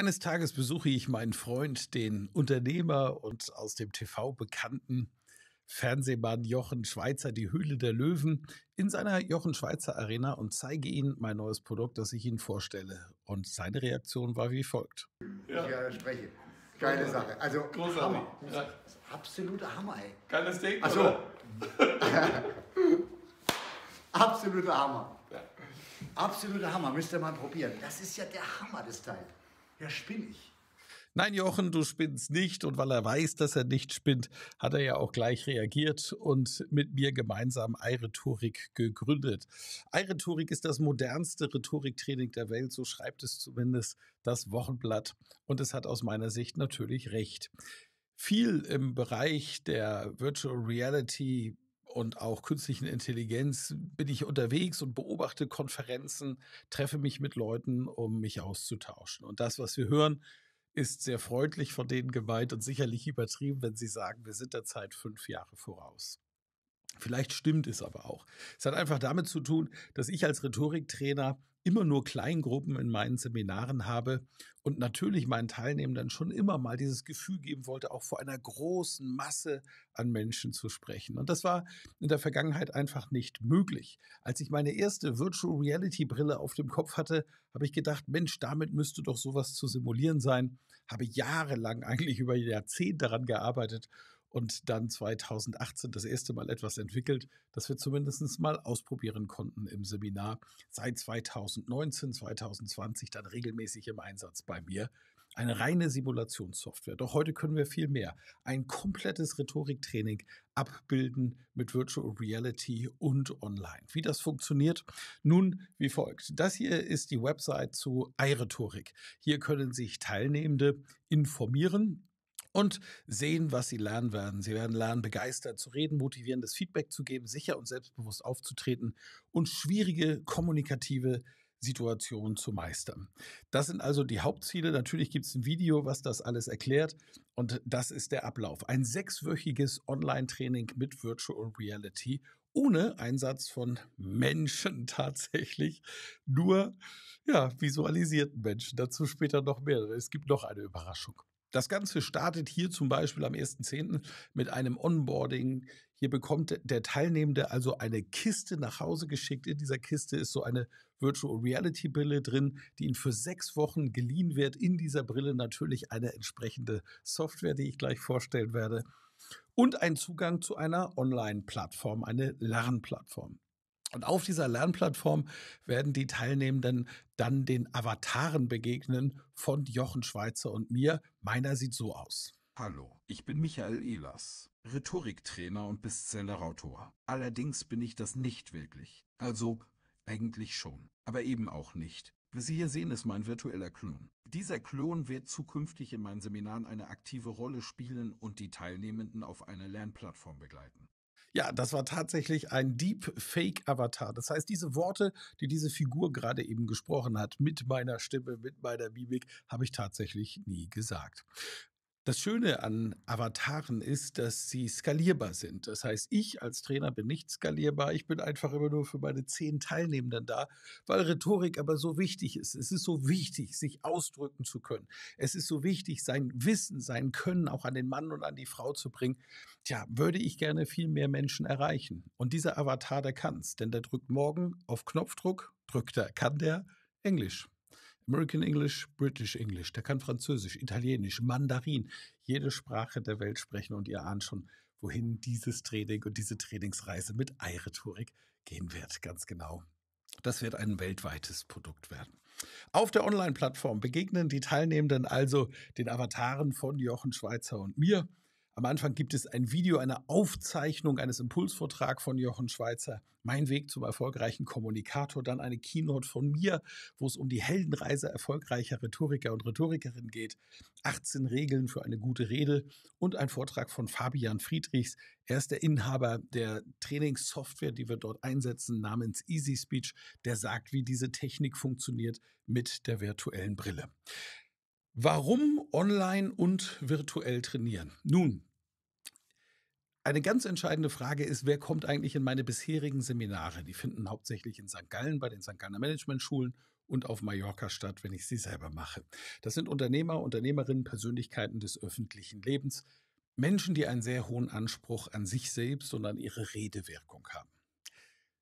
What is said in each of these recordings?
Eines Tages besuche ich meinen Freund, den Unternehmer und aus dem TV bekannten Fernsehmann Jochen Schweizer, die Höhle der Löwen, in seiner Jochen Schweizer Arena und zeige ihm mein neues Produkt, das ich Ihnen vorstelle. Und seine Reaktion war wie folgt. Ja. Ich spreche. Geile Sache. Also, Großartig. Hammer. Ja. Absoluter Hammer, ey. Geiles Ding. Achso. absoluter Hammer. Ja. Absoluter Hammer. Müsst ihr mal probieren. Das ist ja der Hammer, des Teils ja, spinne ich. Nein, Jochen, du spinnst nicht. Und weil er weiß, dass er nicht spinnt, hat er ja auch gleich reagiert und mit mir gemeinsam iRhetorik gegründet. iRhetorik ist das modernste Rhetoriktraining der Welt, so schreibt es zumindest das Wochenblatt. Und es hat aus meiner Sicht natürlich recht. Viel im Bereich der Virtual Reality und auch künstlichen Intelligenz bin ich unterwegs und beobachte Konferenzen, treffe mich mit Leuten, um mich auszutauschen. Und das, was wir hören, ist sehr freundlich von denen gemeint und sicherlich übertrieben, wenn sie sagen, wir sind derzeit fünf Jahre voraus. Vielleicht stimmt es aber auch. Es hat einfach damit zu tun, dass ich als Rhetoriktrainer immer nur Kleingruppen in meinen Seminaren habe und natürlich meinen Teilnehmern schon immer mal dieses Gefühl geben wollte, auch vor einer großen Masse an Menschen zu sprechen. Und das war in der Vergangenheit einfach nicht möglich. Als ich meine erste Virtual Reality Brille auf dem Kopf hatte, habe ich gedacht, Mensch, damit müsste doch sowas zu simulieren sein. Habe jahrelang eigentlich über Jahrzehnte daran gearbeitet und dann 2018 das erste Mal etwas entwickelt, das wir zumindest mal ausprobieren konnten im Seminar. Seit 2019, 2020 dann regelmäßig im Einsatz bei mir. Eine reine Simulationssoftware. Doch heute können wir viel mehr. Ein komplettes Rhetoriktraining abbilden mit Virtual Reality und online. Wie das funktioniert? Nun wie folgt. Das hier ist die Website zu iRhetorik. Hier können sich Teilnehmende informieren und sehen, was sie lernen werden. Sie werden lernen, begeistert zu reden, motivierendes Feedback zu geben, sicher und selbstbewusst aufzutreten und schwierige kommunikative Situationen zu meistern. Das sind also die Hauptziele. Natürlich gibt es ein Video, was das alles erklärt. Und das ist der Ablauf. Ein sechswöchiges Online-Training mit Virtual Reality ohne Einsatz von Menschen tatsächlich, nur ja, visualisierten Menschen. Dazu später noch mehr. Es gibt noch eine Überraschung. Das Ganze startet hier zum Beispiel am 1.10. mit einem Onboarding. Hier bekommt der Teilnehmende also eine Kiste nach Hause geschickt. In dieser Kiste ist so eine Virtual Reality Brille drin, die ihn für sechs Wochen geliehen wird. In dieser Brille natürlich eine entsprechende Software, die ich gleich vorstellen werde. Und ein Zugang zu einer Online-Plattform, eine Lernplattform. Und auf dieser Lernplattform werden die Teilnehmenden dann den Avataren begegnen von Jochen Schweizer und mir. Meiner sieht so aus. Hallo, ich bin Michael Elas, Rhetoriktrainer und Bestsellerautor. Allerdings bin ich das nicht wirklich. Also eigentlich schon, aber eben auch nicht. Wie Sie hier sehen, ist mein virtueller Klon. Dieser Klon wird zukünftig in meinen Seminaren eine aktive Rolle spielen und die Teilnehmenden auf einer Lernplattform begleiten. Ja, das war tatsächlich ein Deepfake-Avatar. Das heißt, diese Worte, die diese Figur gerade eben gesprochen hat, mit meiner Stimme, mit meiner Mimik, habe ich tatsächlich nie gesagt. Das Schöne an Avataren ist, dass sie skalierbar sind. Das heißt, ich als Trainer bin nicht skalierbar. Ich bin einfach immer nur für meine zehn Teilnehmenden da, weil Rhetorik aber so wichtig ist. Es ist so wichtig, sich ausdrücken zu können. Es ist so wichtig, sein Wissen, sein Können auch an den Mann und an die Frau zu bringen. Tja, würde ich gerne viel mehr Menschen erreichen. Und dieser Avatar, der kann's, denn der drückt morgen auf Knopfdruck, drückt er, kann der Englisch. American English, British English, der kann Französisch, Italienisch, Mandarin, jede Sprache der Welt sprechen und ihr ahnt schon, wohin dieses Training und diese Trainingsreise mit iRhetorik gehen wird, ganz genau. Das wird ein weltweites Produkt werden. Auf der Online-Plattform begegnen die Teilnehmenden also den Avataren von Jochen Schweizer und mir. Am Anfang gibt es ein Video, eine Aufzeichnung eines Impulsvortrags von Jochen Schweizer, Mein Weg zum erfolgreichen Kommunikator, dann eine Keynote von mir, wo es um die Heldenreise erfolgreicher Rhetoriker und Rhetorikerinnen geht, 18 Regeln für eine gute Rede und ein Vortrag von Fabian Friedrichs. Er ist der Inhaber der Trainingssoftware, die wir dort einsetzen, namens Easy Speech, der sagt, wie diese Technik funktioniert mit der virtuellen Brille. Warum online und virtuell trainieren? Nun, eine ganz entscheidende Frage ist, wer kommt eigentlich in meine bisherigen Seminare? Die finden hauptsächlich in St. Gallen bei den St. Gallner Schulen und auf Mallorca statt, wenn ich sie selber mache. Das sind Unternehmer, Unternehmerinnen, Persönlichkeiten des öffentlichen Lebens, Menschen, die einen sehr hohen Anspruch an sich selbst und an ihre Redewirkung haben.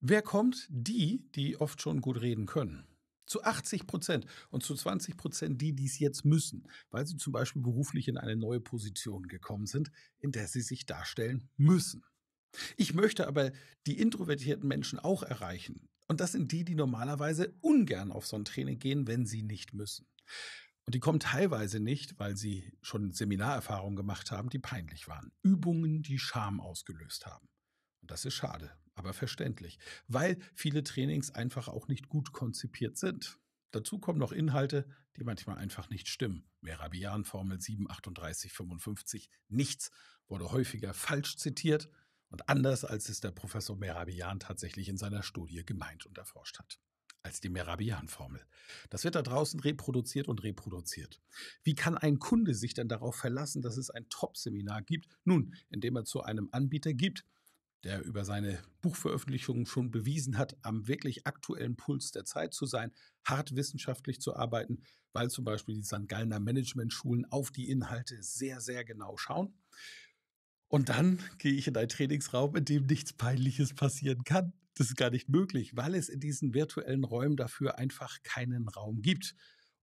Wer kommt? Die, die oft schon gut reden können zu 80 Prozent und zu 20 Prozent die, die es jetzt müssen, weil sie zum Beispiel beruflich in eine neue Position gekommen sind, in der sie sich darstellen müssen. Ich möchte aber die introvertierten Menschen auch erreichen. Und das sind die, die normalerweise ungern auf so ein Training gehen, wenn sie nicht müssen. Und die kommen teilweise nicht, weil sie schon Seminarerfahrungen gemacht haben, die peinlich waren. Übungen, die Scham ausgelöst haben. Und das ist schade aber verständlich, weil viele Trainings einfach auch nicht gut konzipiert sind. Dazu kommen noch Inhalte, die manchmal einfach nicht stimmen. Merabian Formel 73855, nichts wurde häufiger falsch zitiert und anders, als es der Professor Merabian tatsächlich in seiner Studie gemeint und erforscht hat. Als die Merabian-Formel. Das wird da draußen reproduziert und reproduziert. Wie kann ein Kunde sich denn darauf verlassen, dass es ein Top-Seminar gibt? Nun, indem er zu einem Anbieter gibt, der über seine Buchveröffentlichungen schon bewiesen hat, am wirklich aktuellen Puls der Zeit zu sein, hart wissenschaftlich zu arbeiten, weil zum Beispiel die St. Gallner Management-Schulen auf die Inhalte sehr, sehr genau schauen. Und dann gehe ich in einen Trainingsraum, in dem nichts Peinliches passieren kann. Das ist gar nicht möglich, weil es in diesen virtuellen Räumen dafür einfach keinen Raum gibt.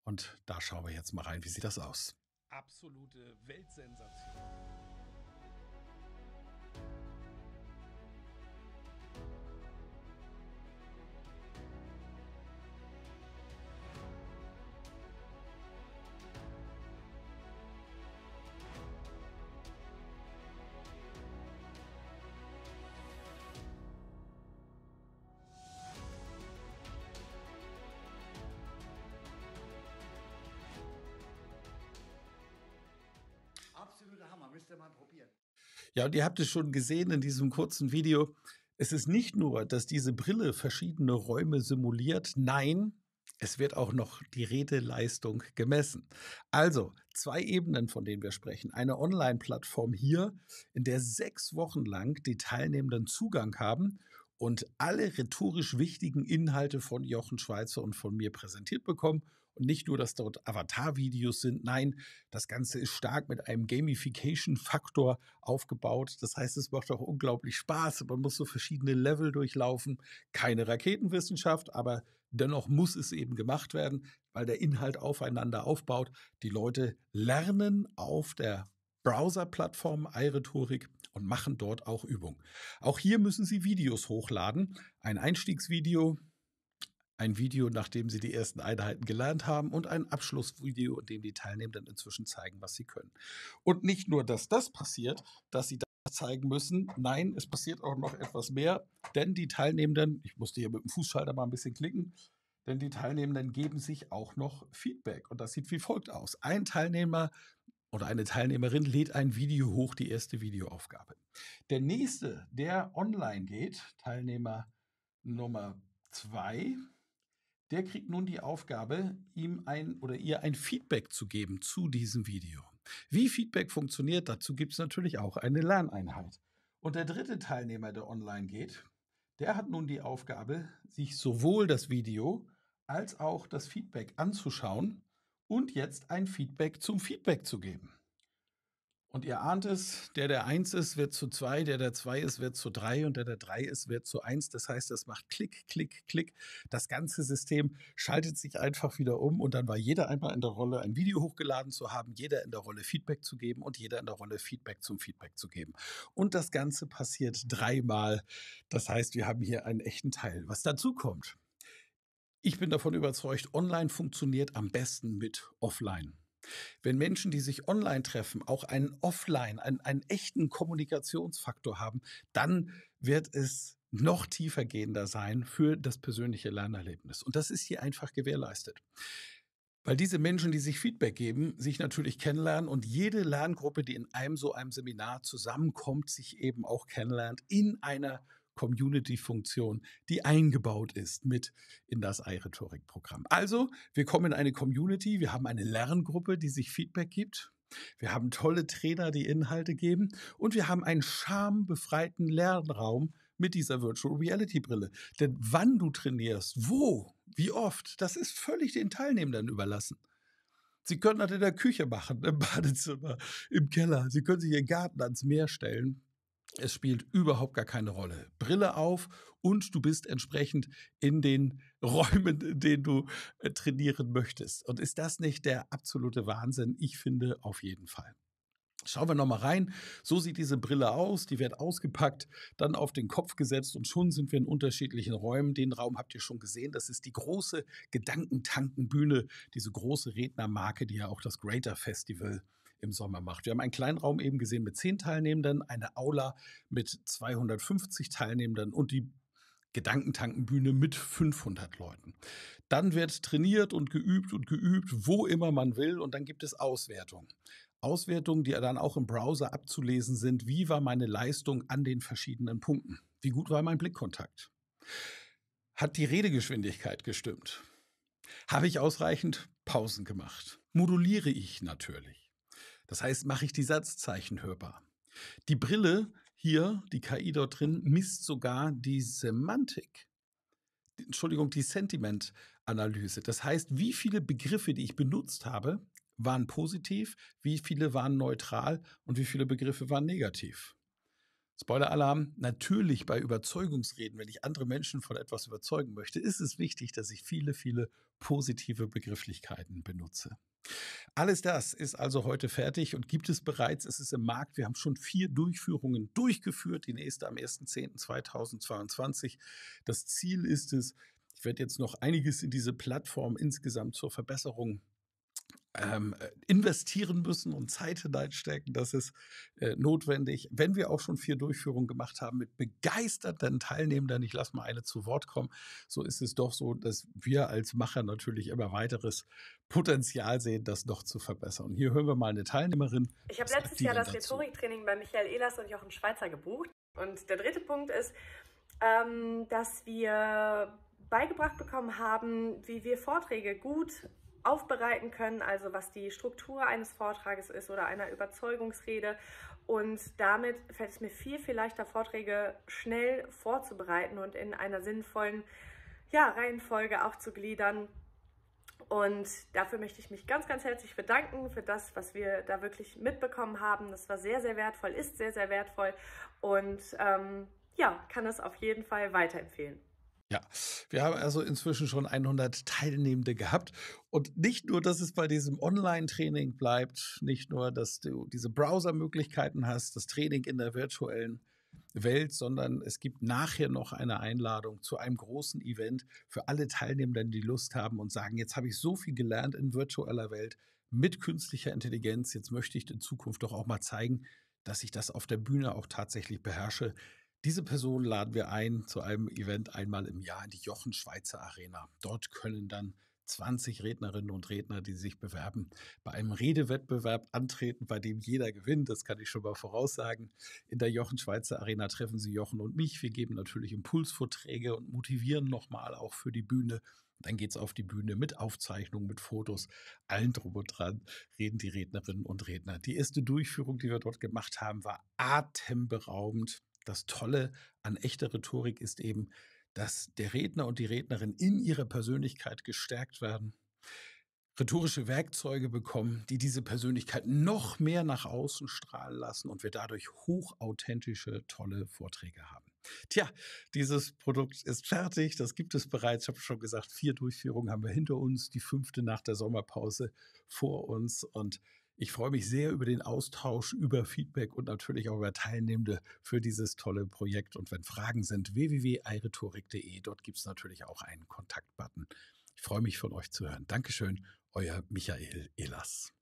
Und da schauen wir jetzt mal rein, wie sieht das aus? Absolute Weltsensation. müsste man probieren. Ja, und ihr habt es schon gesehen in diesem kurzen Video. Es ist nicht nur, dass diese Brille verschiedene Räume simuliert. Nein, es wird auch noch die Redeleistung gemessen. Also zwei Ebenen, von denen wir sprechen. Eine Online-Plattform hier, in der sechs Wochen lang die Teilnehmenden Zugang haben und alle rhetorisch wichtigen Inhalte von Jochen Schweizer und von mir präsentiert bekommen nicht nur, dass dort Avatar-Videos sind, nein, das Ganze ist stark mit einem Gamification-Faktor aufgebaut. Das heißt, es macht auch unglaublich Spaß. Man muss so verschiedene Level durchlaufen. Keine Raketenwissenschaft, aber dennoch muss es eben gemacht werden, weil der Inhalt aufeinander aufbaut. Die Leute lernen auf der Browser-Plattform iRhetorik und machen dort auch Übungen. Auch hier müssen Sie Videos hochladen. Ein Einstiegsvideo, ein Video, nachdem sie die ersten Einheiten gelernt haben und ein Abschlussvideo, in dem die Teilnehmenden inzwischen zeigen, was sie können. Und nicht nur, dass das passiert, dass sie das zeigen müssen, nein, es passiert auch noch etwas mehr, denn die Teilnehmenden, ich musste hier mit dem Fußschalter mal ein bisschen klicken, denn die Teilnehmenden geben sich auch noch Feedback und das sieht wie folgt aus. Ein Teilnehmer oder eine Teilnehmerin lädt ein Video hoch, die erste Videoaufgabe. Der nächste, der online geht, Teilnehmer Nummer zwei, der kriegt nun die Aufgabe, ihm ein oder ihr ein Feedback zu geben zu diesem Video. Wie Feedback funktioniert, dazu gibt es natürlich auch eine Lerneinheit. Und der dritte Teilnehmer, der online geht, der hat nun die Aufgabe, sich sowohl das Video als auch das Feedback anzuschauen und jetzt ein Feedback zum Feedback zu geben. Und ihr ahnt es, der, der eins ist, wird zu zwei, der, der zwei ist, wird zu drei und der, der drei ist, wird zu eins. Das heißt, das macht Klick, Klick, Klick. Das ganze System schaltet sich einfach wieder um und dann war jeder einmal in der Rolle, ein Video hochgeladen zu haben, jeder in der Rolle Feedback zu geben und jeder in der Rolle Feedback zum Feedback zu geben. Und das Ganze passiert dreimal. Das heißt, wir haben hier einen echten Teil. Was dazu kommt, ich bin davon überzeugt, online funktioniert am besten mit offline. Wenn Menschen, die sich online treffen, auch einen offline, einen, einen echten Kommunikationsfaktor haben, dann wird es noch tiefer gehender sein für das persönliche Lernerlebnis. Und das ist hier einfach gewährleistet. Weil diese Menschen, die sich Feedback geben, sich natürlich kennenlernen und jede Lerngruppe, die in einem so einem Seminar zusammenkommt, sich eben auch kennenlernt in einer Community-Funktion, die eingebaut ist mit in das iRhetorik-Programm. Also, wir kommen in eine Community, wir haben eine Lerngruppe, die sich Feedback gibt. Wir haben tolle Trainer, die Inhalte geben und wir haben einen schambefreiten Lernraum mit dieser Virtual Reality Brille. Denn wann du trainierst, wo, wie oft, das ist völlig den Teilnehmern überlassen. Sie können das in der Küche machen, im Badezimmer, im Keller. Sie können sich ihren Garten ans Meer stellen. Es spielt überhaupt gar keine Rolle. Brille auf und du bist entsprechend in den Räumen, in denen du äh, trainieren möchtest. Und ist das nicht der absolute Wahnsinn? Ich finde auf jeden Fall. Schauen wir nochmal rein. So sieht diese Brille aus. Die wird ausgepackt, dann auf den Kopf gesetzt und schon sind wir in unterschiedlichen Räumen. Den Raum habt ihr schon gesehen. Das ist die große Gedankentankenbühne, diese große Rednermarke, die ja auch das Greater Festival äh, im Sommer macht. Wir haben einen kleinen Raum eben gesehen mit zehn Teilnehmenden, eine Aula mit 250 Teilnehmenden und die Gedankentankenbühne mit 500 Leuten. Dann wird trainiert und geübt und geübt, wo immer man will, und dann gibt es Auswertungen. Auswertungen, die dann auch im Browser abzulesen sind, wie war meine Leistung an den verschiedenen Punkten? Wie gut war mein Blickkontakt? Hat die Redegeschwindigkeit gestimmt? Habe ich ausreichend Pausen gemacht? Moduliere ich natürlich? Das heißt, mache ich die Satzzeichen hörbar. Die Brille hier, die KI dort drin, misst sogar die Semantik. Entschuldigung, die Sentiment-Analyse. Das heißt, wie viele Begriffe, die ich benutzt habe, waren positiv, wie viele waren neutral und wie viele Begriffe waren negativ. Spoiler-Alarm, natürlich bei Überzeugungsreden, wenn ich andere Menschen von etwas überzeugen möchte, ist es wichtig, dass ich viele, viele positive Begrifflichkeiten benutze. Alles das ist also heute fertig und gibt es bereits. Es ist im Markt. Wir haben schon vier Durchführungen durchgeführt. Die nächste am 1.10.2022. Das Ziel ist es, ich werde jetzt noch einiges in diese Plattform insgesamt zur Verbesserung ähm, äh, investieren müssen und Zeit hineinstecken. Das ist äh, notwendig. Wenn wir auch schon vier Durchführungen gemacht haben mit begeisterten Teilnehmern, ich lasse mal eine zu Wort kommen, so ist es doch so, dass wir als Macher natürlich immer weiteres Potenzial sehen, das noch zu verbessern. Und hier hören wir mal eine Teilnehmerin. Ich habe letztes Jahr das Rhetoriktraining bei Michael Ehlers und Jochen Schweizer gebucht. Und der dritte Punkt ist, ähm, dass wir beigebracht bekommen haben, wie wir Vorträge gut aufbereiten können, also was die Struktur eines Vortrages ist oder einer Überzeugungsrede. Und damit fällt es mir viel, viel leichter, Vorträge schnell vorzubereiten und in einer sinnvollen ja, Reihenfolge auch zu gliedern. Und dafür möchte ich mich ganz, ganz herzlich bedanken für das, was wir da wirklich mitbekommen haben. Das war sehr, sehr wertvoll, ist sehr, sehr wertvoll und ähm, ja, kann es auf jeden Fall weiterempfehlen. Ja, wir haben also inzwischen schon 100 Teilnehmende gehabt. Und nicht nur, dass es bei diesem Online-Training bleibt, nicht nur, dass du diese Browser-Möglichkeiten hast, das Training in der virtuellen Welt, sondern es gibt nachher noch eine Einladung zu einem großen Event für alle Teilnehmenden, die Lust haben und sagen, jetzt habe ich so viel gelernt in virtueller Welt mit künstlicher Intelligenz, jetzt möchte ich in Zukunft doch auch mal zeigen, dass ich das auf der Bühne auch tatsächlich beherrsche. Diese Person laden wir ein zu einem Event einmal im Jahr in die Jochen Schweizer Arena. Dort können dann 20 Rednerinnen und Redner, die sich bewerben, bei einem Redewettbewerb antreten, bei dem jeder gewinnt. Das kann ich schon mal voraussagen. In der Jochen Schweizer Arena treffen Sie Jochen und mich. Wir geben natürlich Impulsvorträge und motivieren nochmal auch für die Bühne. Dann geht es auf die Bühne mit Aufzeichnungen, mit Fotos, allen drum und dran reden die Rednerinnen und Redner. Die erste Durchführung, die wir dort gemacht haben, war atemberaubend das Tolle an echter Rhetorik ist eben, dass der Redner und die Rednerin in ihrer Persönlichkeit gestärkt werden, rhetorische Werkzeuge bekommen, die diese Persönlichkeit noch mehr nach außen strahlen lassen und wir dadurch hochauthentische, tolle Vorträge haben. Tja, dieses Produkt ist fertig, das gibt es bereits. Ich habe schon gesagt, vier Durchführungen haben wir hinter uns, die fünfte nach der Sommerpause vor uns und ich freue mich sehr über den Austausch, über Feedback und natürlich auch über Teilnehmende für dieses tolle Projekt. Und wenn Fragen sind, www.eiretorik.de. Dort gibt es natürlich auch einen Kontaktbutton. Ich freue mich von euch zu hören. Dankeschön, euer Michael Elas.